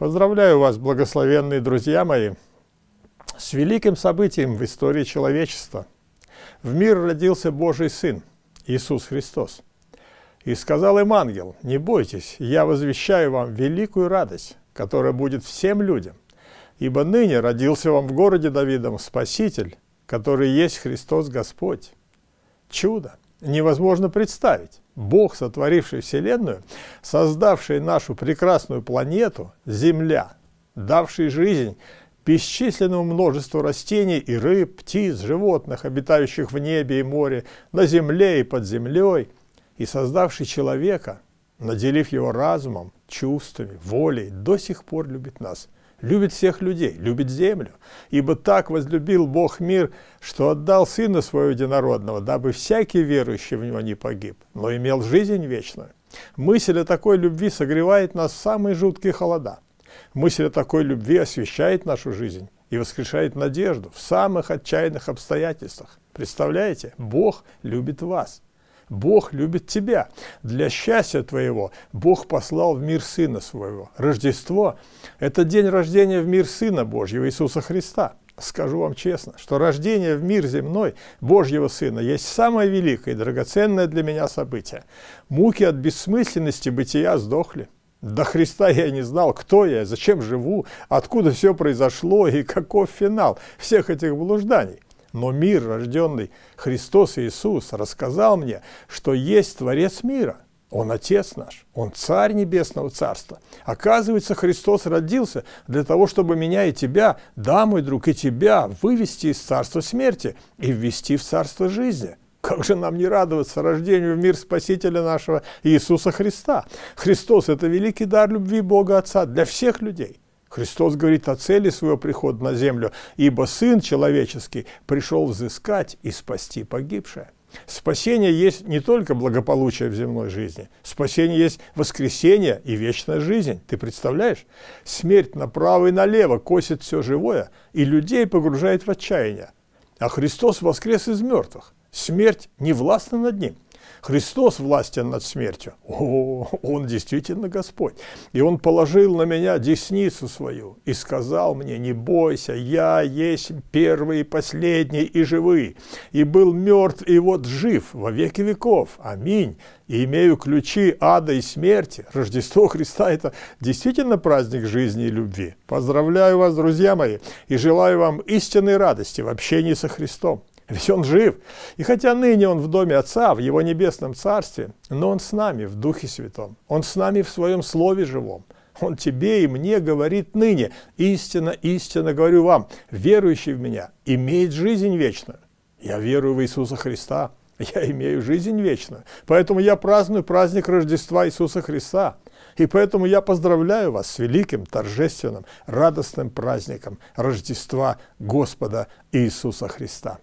Поздравляю вас, благословенные друзья мои, с великим событием в истории человечества. В мир родился Божий Сын, Иисус Христос. И сказал им ангел, не бойтесь, я возвещаю вам великую радость, которая будет всем людям. Ибо ныне родился вам в городе Давидом Спаситель, который есть Христос Господь. Чудо! невозможно представить. Бог, сотворивший Вселенную, создавший нашу прекрасную планету, Земля, давший жизнь бесчисленному множеству растений и рыб, птиц, животных, обитающих в небе и море, на земле и под землей, и создавший человека, наделив его разумом, чувствами, волей, до сих пор любит нас – любит всех людей, любит землю. Ибо так возлюбил Бог мир, что отдал Сына Своего Единородного, дабы всякий верующий в Него не погиб, но имел жизнь вечную. Мысль о такой любви согревает нас в самые жуткие холода. Мысль о такой любви освещает нашу жизнь и воскрешает надежду в самых отчаянных обстоятельствах. Представляете, Бог любит вас – Бог любит тебя. Для счастья твоего Бог послал в мир Сына Своего. Рождество – это день рождения в мир Сына Божьего Иисуса Христа. Скажу вам честно, что рождение в мир земной Божьего Сына есть самое великое и драгоценное для меня событие. Муки от бессмысленности бытия сдохли. До Христа я не знал, кто я, зачем живу, откуда все произошло и каков финал всех этих блужданий. Но мир, рожденный Христос Иисус, рассказал мне, что есть Творец мира. Он Отец наш, Он Царь Небесного Царства. Оказывается, Христос родился для того, чтобы меня и тебя, да, мой друг, и тебя вывести из царства смерти и ввести в царство жизни. Как же нам не радоваться рождению в мир Спасителя нашего Иисуса Христа? Христос – это великий дар любви Бога Отца для всех людей – Христос говорит о цели своего прихода на землю, ибо Сын Человеческий пришел взыскать и спасти погибшее. Спасение есть не только благополучие в земной жизни. Спасение есть воскресение и вечная жизнь. Ты представляешь? Смерть направо и налево косит все живое и людей погружает в отчаяние. А Христос воскрес из мертвых. Смерть не властна над ним – Христос властен над смертью. О, он действительно Господь. И он положил на меня десницу свою и сказал мне, не бойся, я есть первый и последний и живый, и был мертв, и вот жив во веки веков. Аминь. И имею ключи ада и смерти. Рождество Христа – это действительно праздник жизни и любви. Поздравляю вас, друзья мои, и желаю вам истинной радости в общении со Христом. Ведь он жив. И хотя ныне он в доме Отца, в его небесном царстве, но он с нами в Духе Святом. Он с нами в своем Слове живом. Он тебе и мне говорит ныне. истинно, истинно говорю вам, верующий в меня имеет жизнь вечную. Я верую в Иисуса Христа, я имею жизнь вечную. Поэтому я праздную праздник Рождества Иисуса Христа. И поэтому я поздравляю вас с великим, торжественным, радостным праздником Рождества Господа Иисуса Христа.